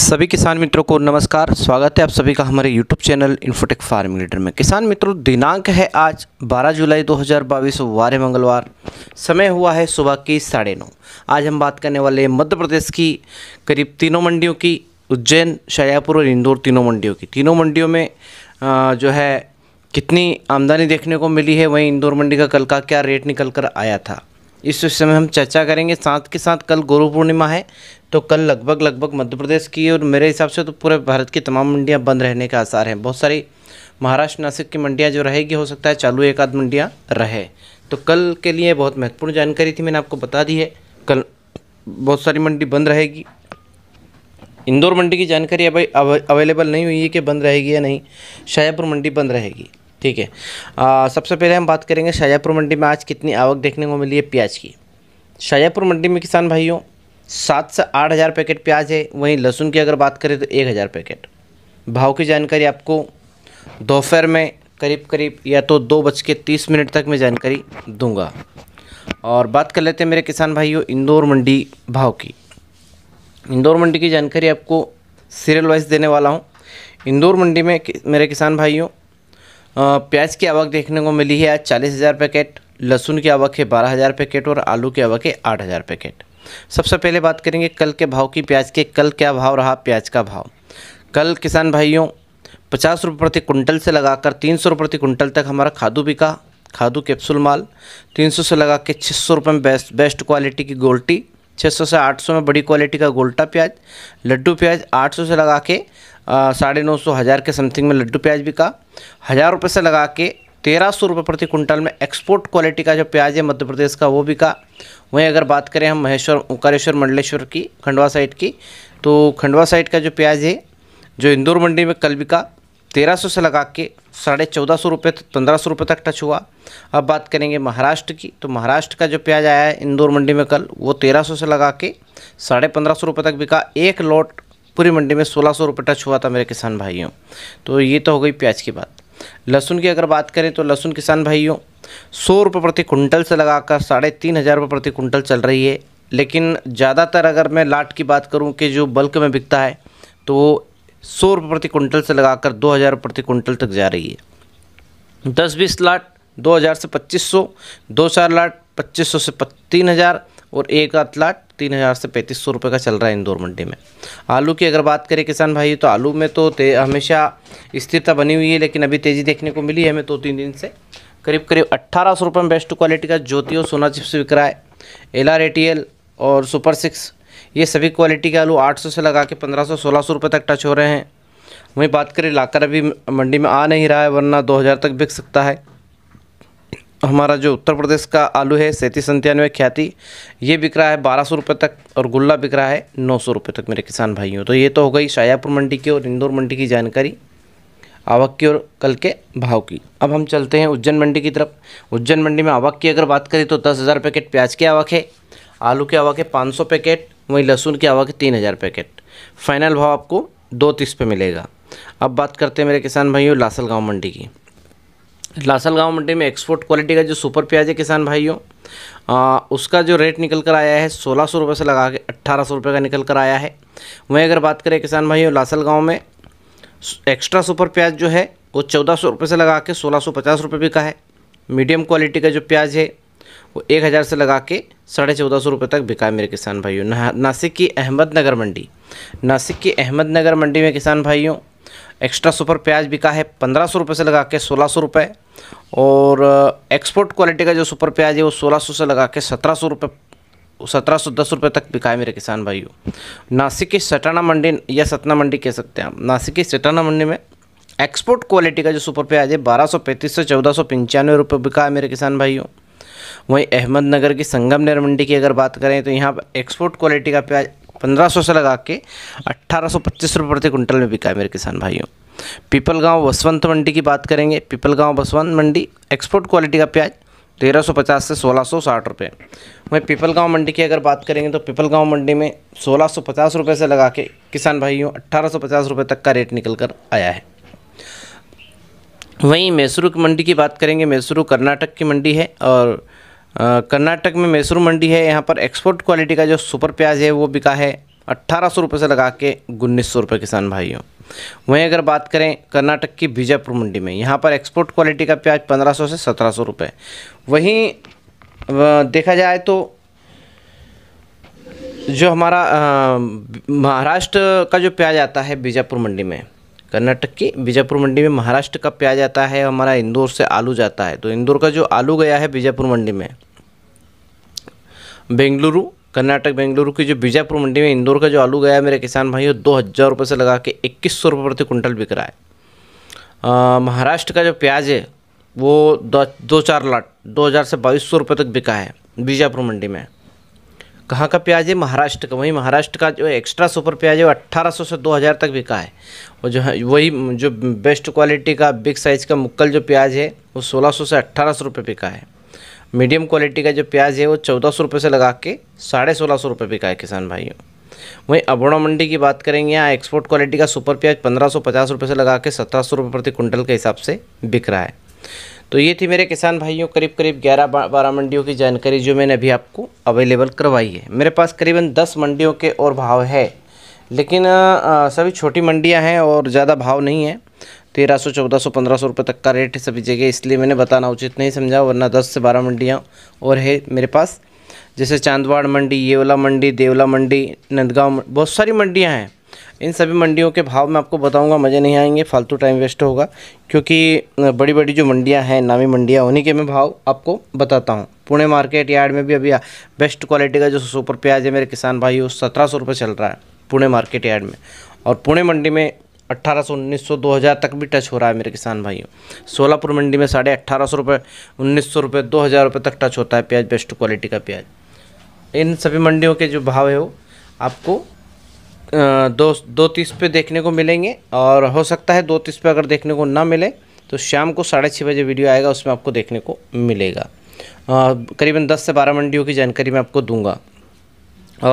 सभी किसान मित्रों को नमस्कार स्वागत है आप सभी का हमारे YouTube channel Infotech farming leader में किसान मित्रों दिनांक है आज 12 जुलाई 2022 वारे मंगलवार समय हुआ है सुबह की साढ़े नौ आज हम बात करने वाले हैं मध्य प्रदेश की करीब तीनों मंडियों की उज्जैन शाजापुर और इंदौर तीनों मंडियों की तीनों मंडियों में जो है कितनी आमदनी देखने को मिली है वहीं इंदौर मंडी का कल का क्या रेट निकल कर आया था इस विषय में हम चर्चा करेंगे साथ के साथ कल गुरु पूर्णिमा है तो कल लगभग लगभग मध्य प्रदेश की और मेरे हिसाब से तो पूरे भारत की तमाम मंडियां बंद रहने के आसार हैं बहुत सारी महाराष्ट्र नासिक की मंडियां जो रहेगी हो सकता है चालू एक आध मंडियाँ रहे तो कल के लिए बहुत महत्वपूर्ण जानकारी थी मैंने आपको बता दी है कल बहुत सारी मंडी बंद रहेगी इंदौर मंडी की जानकारी अभी अवेलेबल नहीं हुई है कि बंद रहेगी या नहीं शाहपुर मंडी बंद रहेगी ठीक है सबसे पहले हम बात करेंगे शाहजहाँपुर मंडी में आज कितनी आवक देखने को मिली है प्याज की शाहजहाँपुर मंडी में किसान भाइयों सात से आठ हज़ार पैकेट प्याज है वहीं लहसुन की अगर बात करें तो एक हज़ार पैकेट भाव की जानकारी आपको दोपहर में करीब करीब या तो दो बज के तीस मिनट तक मैं जानकारी दूंगा और बात कर लेते हैं मेरे किसान भाइयों इंदौर मंडी भाव की इंदौर मंडी की जानकारी आपको सीरियल वाइज देने वाला हूँ इंदौर मंडी में मेरे किसान भाइयों प्याज की आवक देखने को मिली है आज चालीस हज़ार पैकेट लहसुन की आवक है बारह हज़ार पैकेट और आलू की आवक है आठ हज़ार पैकेट सबसे पहले बात करेंगे कल के भाव की प्याज के कल क्या भाव रहा प्याज का भाव कल किसान भाइयों पचास रुपये प्रति कुंटल से लगाकर तीन सौ रुपये प्रति कुंटल तक हमारा खादू बिका खादू कैप्सूल माल तीन सौ से लगा के छः सौ रुपये में बेस्ट बेस्ट क्वालिटी की गोल्टी 600 से 800 में बड़ी क्वालिटी का गोल्टा प्याज लड्डू प्याज 800 से लगा के साढ़े नौ सौ हज़ार के समथिंग में लड्डू प्याज बिका हज़ार रुपये से लगा के तेरह सौ रुपये प्रति कुंटल में एक्सपोर्ट क्वालिटी का जो प्याज है मध्य प्रदेश का वो भी का वहीं अगर बात करें हम महेश्वर ओंकारेश्वर मंडलेश्वर की खंडवा साइड की तो खंडवा साइड का जो प्याज है जो इंदौर मंडी में कल बिका तेरह सौ से लगा के साढ़े चौदह सौ रुपये तक पंद्रह सौ रुपये तक टच हुआ अब बात करेंगे महाराष्ट्र की तो महाराष्ट्र का जो प्याज आया है इंदौर मंडी में कल वो तेरह सौ से लगा के साढ़े पंद्रह सौ रुपये तक बिका एक लॉट पूरी मंडी में सोलह सौ रुपये टच हुआ था मेरे किसान भाइयों तो ये तो हो गई प्याज की बात लहसुन की अगर बात करें तो लहसुन किसान भाइयों सौ रुपये प्रति कुंटल से लगाकर साढ़े तीन हज़ार रुपये प्रति कुंटल चल रही है लेकिन ज़्यादातर अगर मैं लाट की बात करूँ कि जो बल्क में बिकता है तो सौ रुपये प्रति कुंटल से लगाकर दो हज़ार प्रति कुंटल तक जा रही है दस बीस लाट दो हज़ार से पच्चीस सौ दो चार लाट पच्चीस सौ से तीन हज़ार और एक आध लाट तीन हज़ार से पैंतीस सौ रुपये का चल रहा है इंदौर मंडी में आलू की अगर बात करें किसान भाई तो आलू में तो हमेशा स्थिरता बनी हुई है लेकिन अभी तेज़ी देखने को मिली है हमें दो तीन दिन से करीब करीब अट्ठारह सौ रुपये में बेस्ट क्वालिटी का ज्योति और सोना चिप्स बिक रहा है L R A T L और सुपर सिक्स ये सभी क्वालिटी के आलू 800 से लगा के 1500 1600 रुपए तक टच हो रहे हैं वहीं बात करें लाकर अभी मंडी में आ नहीं रहा है वरना 2000 तक बिक सकता है हमारा जो उत्तर प्रदेश का आलू है सैंतीस संतानवे ख्याति ये बिक रहा है बारह सौ रुपये तक और गुल्ला बिक रहा है नौ सौ रुपये तक मेरे किसान भाइयों तो ये तो हो गई शायापुर मंडी की और इंदौर मंडी की जानकारी आवक की और कल के भाव की अब हम चलते हैं उज्जैन मंडी की तरफ उज्जैन मंडी में आवक की अगर बात करें तो दस हज़ार पैकेट प्याज की आवक है आलू के आवा के 500 पैकेट वहीं लहसुन के आवा के 3000 पैकेट फाइनल भाव आपको दो तीस पे मिलेगा अब बात करते हैं मेरे किसान भाइयों लासल गाँव मंडी की लासल गाँव मंडी में एक्सपोर्ट क्वालिटी का जो सुपर प्याज है किसान भाइयों आ, उसका जो रेट निकल कर आया है सोलह सौ रुपये से लगा के अट्ठारह सौ रुपये का निकल कर आया है वहीं अगर बात करें किसान भाइयों लासल गाँव में एक्स्ट्रा सुपर प्याज जो है वो चौदह सौ रुपये से लगा के सोलह सौ पचास रुपये भी का है मीडियम क्वालिटी का जो प्याज है वो एक हज़ार से लगा के साढ़े चौदह सौ रुपये तक बिका है मेरे किसान भाइयों नासिक की अहमदनगर मंडी नासिक की अहमदनगर मंडी में किसान भाइयों एक्स्ट्रा सुपर प्याज बिका है पंद्रह सौ रुपये से लगा के सोलह सौ रुपये और एक्सपोर्ट uh, क्वालिटी का जो सुपर प्याज है वो सोलह सौ से लगा के सत्रह सौ रुपये सत्रह सौ दस रुपये तक बिका है मेरे किसान भाइयों नासिक की सटाना मंडी या सतना मंडी कह सकते हैं आप नासिक की सटाना मंडी में एक्सपोर्ट क्वालिटी का जो सुपर प्याज है बारह सौ पैंतीस से चौदह सौ पंचानवे रुपये बिका है मेरे किसान भाइयों वहीं अहमदनगर की संगम नेर मंडी की अगर बात करें तो यहाँ एक्सपोर्ट क्वालिटी का प्याज पंद्रह सौ से लगा के अट्ठारह सौ पच्चीस रुपये प्रति कुंटल में बिका है मेरे किसान भाइयों पीपल गांव बसवंत मंडी की बात करेंगे पीपल गांव बसवंत मंडी एक्सपोर्ट क्वालिटी का प्याज तेरह सौ पचास से सोलह सौ साठ रुपये वहीं पीपल गांव मंडी की अगर बात करेंगे तो पीपल गांव मंडी में सोलह सौ पचास रुपये से लगा के किसान भाइयों अट्ठारह सौ पचास रुपये तक का रेट निकल कर आया है वहीं मैसूरू की मंडी की बात करेंगे मैसूरू कर्नाटक की मंडी है और कर्नाटक में मैसूर मंडी है यहाँ पर एक्सपोर्ट क्वालिटी का जो सुपर प्याज है वो बिका है अट्ठारह सौ रुपये से लगा के उन्नीस सौ रुपये किसान भाइयों वहीं अगर बात करें कर्नाटक की बीजापुर मंडी में यहाँ पर एक्सपोर्ट क्वालिटी का प्याज पंद्रह सौ से सत्रह सौ रुपये वहीं देखा जाए तो जो हमारा महाराष्ट्र का जो प्याज आता है बीजापुर मंडी में कर्नाटक की बीजापुर मंडी में महाराष्ट्र का प्याज आता है हमारा इंदौर से आलू जाता है तो इंदौर का जो आलू गया है बीजापुर मंडी में बेंगलुरु कर्नाटक बेंगलुरु की जो बीजापुर मंडी में इंदौर का जो आलू गया है मेरे किसान भाइयों दो हज़ार रुपये से लगा के इक्कीस सौ रुपये प्रति कुंटल बिक रहा है महाराष्ट्र का जो प्याज है वो दो, दो चार लाट दो हज़ार से बाईस सौ रुपये तक बिका है बीजापुर मंडी में कहाँ का प्याज है महाराष्ट्र का वही महाराष्ट्र का जो एक्स्ट्रा सुपर प्याज है वो अट्ठारह से 2000 तक बिका है और जो है वही जो बेस्ट क्वालिटी का बिग साइज़ का मुक्कल जो प्याज है वो 1600 से अट्ठारह सौ रुपये बिका है मीडियम क्वालिटी का जो प्याज है वो चौदह सौ रुपये से लगा के साढ़े सोलह सौ रुपये बिका है किसान भाइयों वहीं अबोड़ा मंडी की बात करेंगे यहाँ एक्सपोर्ट क्वालिटी का सुपर प्याज पंद्रह सौ पचास रुपये से लगा के सत्रह सौ रुपये प्रति कुंटल के हिसाब से बिक रहा है तो ये थी मेरे किसान भाइयों करीब करीब 11 बारह मंडियों की जानकारी जो मैंने अभी आपको अवेलेबल करवाई है मेरे पास करीबन 10 मंडियों के और भाव है लेकिन सभी छोटी मंडियां हैं और ज़्यादा भाव नहीं है तेरह सौ चौदह सौ पंद्रह सौ रुपये तक का रेट है सभी जगह इसलिए मैंने बताना उचित नहीं समझा वरना दस से बारह मंडियाँ और है मेरे पास जैसे चांदवाड़ मंडी येवला मंडी देवला मंडी नंदगांव बहुत सारी मंडियाँ हैं इन सभी मंडियों के भाव मैं आपको बताऊंगा मज़े नहीं आएंगे फालतू टाइम वेस्ट होगा क्योंकि बड़ी बड़ी जो मंडियां हैं नामी मंडियां उन्हीं के मैं भाव आपको बताता हूँ पुणे मार्केट यार्ड में भी अभी बेस्ट क्वालिटी का जो सुपर प्याज है मेरे किसान भाई वो सत्रह सौ रुपये चल रहा है पुणे मार्केट यार्ड में और पुणे मंडी में अट्ठारह सौ उन्नीस सौ दो हज़ार तक भी टच हो रहा है मेरे किसान भाइयों सोलापुर मंडी में साढ़े अट्ठारह सौ रुपये उन्नीस सौ रुपये दो हज़ार रुपये तक टच होता है प्याज बेस्ट क्वालिटी का प्याज इन सभी मंडियों के जो भाव है वो आपको दो दो तीस पे देखने को मिलेंगे और हो सकता है दो तीस पे अगर देखने को ना मिले तो शाम को साढ़े छः बजे वीडियो आएगा उसमें आपको देखने को मिलेगा करीबन दस से बारह मंडियों की जानकारी मैं आपको दूंगा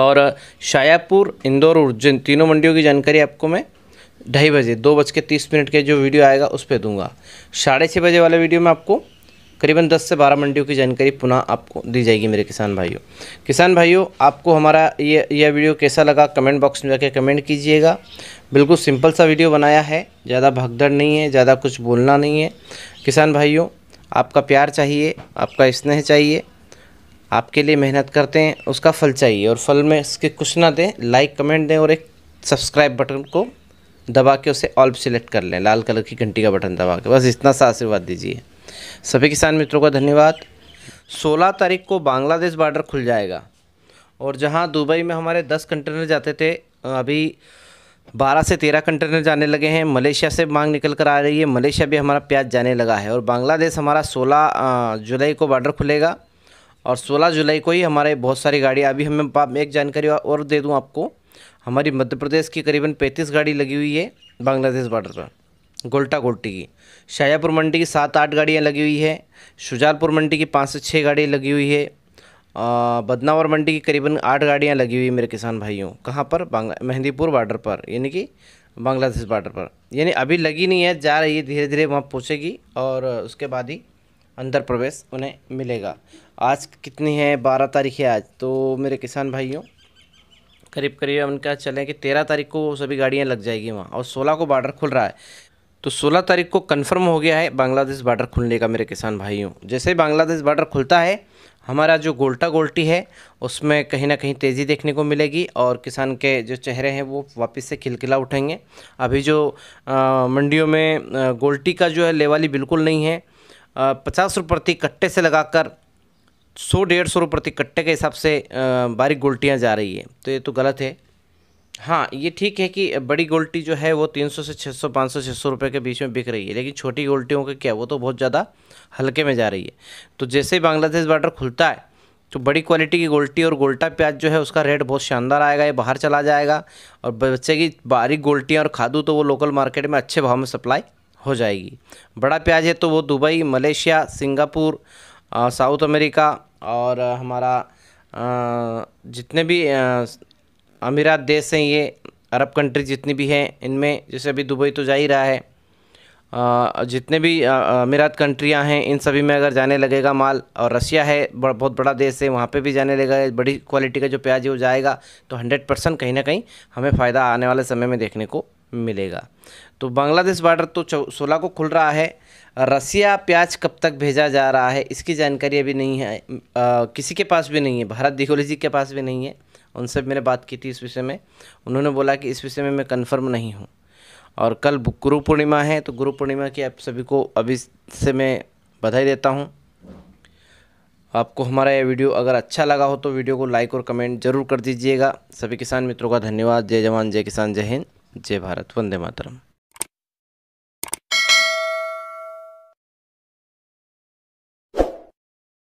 और शायापुर इंदौर उज्जैन तीनों मंडियों की जानकारी आपको मैं ढाई बजे दो बज के तीस मिनट के जो वीडियो आएगा उस पर दूंगा साढ़े छः बजे वाले वीडियो में आपको करीबन 10 से 12 मंडियों की जानकारी पुनः आपको दी जाएगी मेरे किसान भाइयों किसान भाइयों आपको हमारा ये यह वीडियो कैसा लगा कमेंट बॉक्स में जाके कमेंट कीजिएगा बिल्कुल सिंपल सा वीडियो बनाया है ज़्यादा भगदड़ नहीं है ज़्यादा कुछ बोलना नहीं है किसान भाइयों आपका प्यार चाहिए आपका स्नेह चाहिए आपके लिए मेहनत करते हैं उसका फल चाहिए और फल में इसके कुछ ना दें लाइक कमेंट दें और एक सब्सक्राइब बटन को दबा के उसे ऑल सेलेक्ट कर लें लाल कलर की घंटी का बटन दबा के बस इतना सा आशीर्वाद दीजिए सभी किसान मित्रों का धन्यवाद 16 तारीख को बांग्लादेश बॉर्डर खुल जाएगा और जहां दुबई में हमारे 10 कंटेनर जाते थे अभी 12 से 13 कंटेनर जाने लगे हैं मलेशिया से मांग निकल कर आ रही है मलेशिया भी हमारा प्याज जाने लगा है और बांग्लादेश हमारा 16 जुलाई को बॉर्डर खुलेगा और 16 जुलाई को ही हमारे बहुत सारी गाड़ियाँ अभी हमें एक जानकारी और दे दूँ आपको हमारी मध्य प्रदेश की करीबन पैंतीस गाड़ी लगी हुई है बांग्लादेश बॉर्डर पर गोल्टा गोल्टी की शाहजहापुर मंडी की सात आठ गाड़ियाँ लगी हुई है शुजालपुर मंडी की पाँच से छः गाड़ियाँ लगी हुई है बदनावर मंडी की करीबन आठ गाड़ियाँ लगी हुई मेरे किसान भाइयों कहाँ पर बांग्ला मेहंदीपुर बॉर्डर पर यानी कि बांग्लादेश बॉर्डर पर यानी अभी लगी नहीं है जा रही है धीरे धीरे वहाँ पहुँचेगी और उसके बाद ही अंदर प्रवेश उन्हें मिलेगा आज कितनी है बारह तारीख है आज तो मेरे किसान भाइयों करीब करीब उनका चलें कि तेरह तारीख को सभी गाड़ियाँ लग जाएगी वहाँ और सोलह को बॉर्डर खुल रहा है तो 16 तारीख को कंफर्म हो गया है बांग्लादेश बॉर्डर खुलने का मेरे किसान भाइयों जैसे बांग्लादेश बॉर्डर खुलता है हमारा जो गोल्टा गोल्टी है उसमें कहीं ना कहीं तेज़ी देखने को मिलेगी और किसान के जो चेहरे हैं वो वापस से खिलखिला उठेंगे अभी जो आ, मंडियों में गोल्टी का जो है लेवाली बिल्कुल नहीं है पचास रुपये प्रति कट्टे से लगाकर सौ डेढ़ सौ रुपये प्रति कट्टे के हिसाब से बारीक गोल्टियाँ जा रही है तो ये तो गलत है हाँ ये ठीक है कि बड़ी गोल्टी जो है वो तीन सौ से छः सौ पाँच सौ छः सौ रुपये के बीच में बिक रही है लेकिन छोटी गोल्टियों का क्या वो तो बहुत ज़्यादा हल्के में जा रही है तो जैसे ही बांग्लादेश बॉर्डर खुलता है तो बड़ी क्वालिटी की गोल्टी और गोल्टा प्याज जो है उसका रेट बहुत शानदार आएगा ये बाहर चला जाएगा और बच्चे की बारीक गोल्टियाँ और खादू तो वो लोकल मार्केट में अच्छे भाव में सप्लाई हो जाएगी बड़ा प्याज है तो वो Dubai Malaysia Singapore South America और हमारा जितने भी अमीरात देश हैं ये अरब कंट्री जितनी भी हैं इनमें जैसे अभी दुबई तो जा ही रहा है जितने भी अमीरात कंट्रियां हैं इन सभी में अगर जाने लगेगा माल और रसिया है बहुत बड़ा देश है वहाँ पे भी जाने लगेगा बड़ी क्वालिटी का जो प्याज है वो जाएगा तो हंड्रेड परसेंट कहीं ना कहीं हमें फ़ायदा आने वाले समय में देखने को मिलेगा तो बांग्लादेश बॉर्डर तो सोलह को खुल रहा है रसिया प्याज कब तक भेजा जा रहा है इसकी जानकारी अभी नहीं है आ, किसी के पास भी नहीं है भारत दिखोली जी के पास भी नहीं है उनसे मैंने बात की थी इस विषय में उन्होंने बोला कि इस विषय में मैं कन्फर्म नहीं हूँ और कल गुरु पूर्णिमा है तो गुरु पूर्णिमा की आप सभी को अभी से मैं बधाई देता हूँ आपको हमारा यह वीडियो अगर अच्छा लगा हो तो वीडियो को लाइक और कमेंट जरूर कर दीजिएगा सभी किसान मित्रों का धन्यवाद जय जवान जय किसान जय हिंद जय भारत वंदे मातरम